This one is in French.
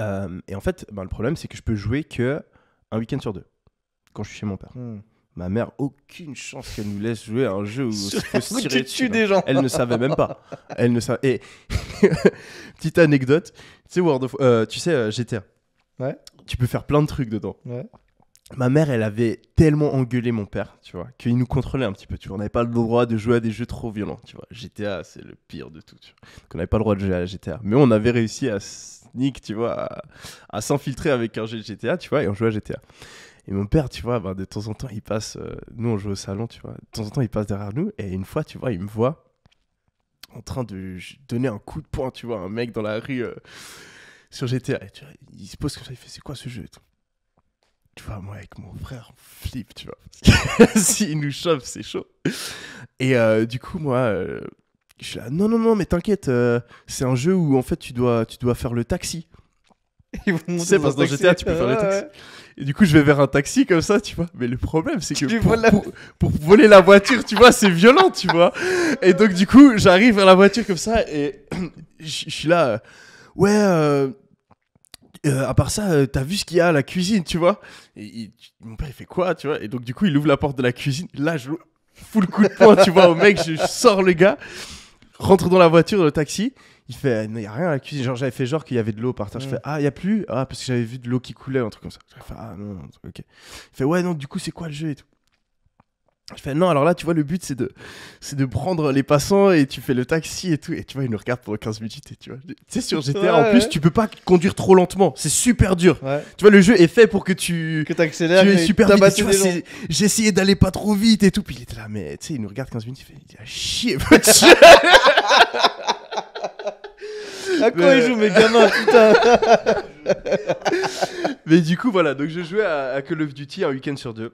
Euh, et en fait, ben, le problème, c'est que je peux jouer que un week-end sur deux quand je suis chez mon père. Hmm. Ma mère, aucune chance qu'elle nous laisse jouer à un jeu où on des gens. Elle ne savait même pas. Elle ne savait. Et petite anecdote, tu sais World of... Euh, tu sais euh, GTA. Tu peux faire plein de trucs dedans. Ma mère, elle avait tellement engueulé mon père, tu vois, qu'il nous contrôlait un petit peu. Tu vois, on n'avait pas le droit de jouer à des jeux trop violents, tu vois. GTA, c'est le pire de tout. Tu vois. Donc, on n'avait pas le droit de jouer à GTA, mais on avait réussi à Nick, tu vois, à, s'infiltrer avec un jeu de GTA, tu vois, et on joue à GTA. Et mon père, tu vois, ben, de temps en temps, il passe. Euh, nous, on joue au salon, tu vois. De temps en temps, il passe derrière nous. Et une fois, tu vois, il me voit en train de donner un coup de poing, tu vois, un mec dans la rue euh, sur GTA. Et, tu vois, il se pose comme ça, il fait C'est quoi ce jeu Tu vois, moi, avec mon frère, on flippe, tu vois. S'il nous chauffe, c'est chaud. Et euh, du coup, moi, je suis là, non, non, non, mais t'inquiète, euh, c'est un jeu où en fait tu dois, tu dois faire le taxi. tu sais, parce que dans GTA, tu peux faire le taxi. Et du coup, je vais vers un taxi comme ça, tu vois. Mais le problème, c'est que pour, voler la voiture, tu vois, c'est violent, tu vois. Et donc, du coup, j'arrive vers la voiture comme ça et je suis là. Euh, ouais, euh, à part ça, t'as vu ce qu'il y a à la cuisine, tu vois. Et, il, mon père, il fait quoi, tu vois. Et donc, du coup, il ouvre la porte de la cuisine. Là, je fous le coup de poing, tu vois, au mec, je sors le gars rentre dans la voiture, le taxi. Il fait, il ah, n'y a rien à la cuisine. Genre, j'avais fait genre qu'il y avait de l'eau par terre. Je mm. fais, ah, il n'y a plus Ah, parce que j'avais vu de l'eau qui coulait, un truc comme ça. Je fais, ah, non, ok. Il fait, ouais, non, du coup, c'est quoi le jeu et je fais non, alors là, tu vois, le but, c'est de, c'est de prendre les passants et tu fais le taxi et tout. Et tu vois, il nous regarde pendant 15 minutes. Et tu vois, tu sais, sur GTA, en plus, tu peux pas conduire trop lentement. C'est super dur. Tu vois, le jeu est fait pour que tu. Que Tu es super j'ai essayé d'aller pas trop vite et tout. Puis il était là, mais tu sais, il nous regarde 15 minutes. Il fait, il a chier, petit. À quoi il joue mes gamins, putain Mais du coup, voilà, donc je jouais à Call of Duty un week-end sur deux.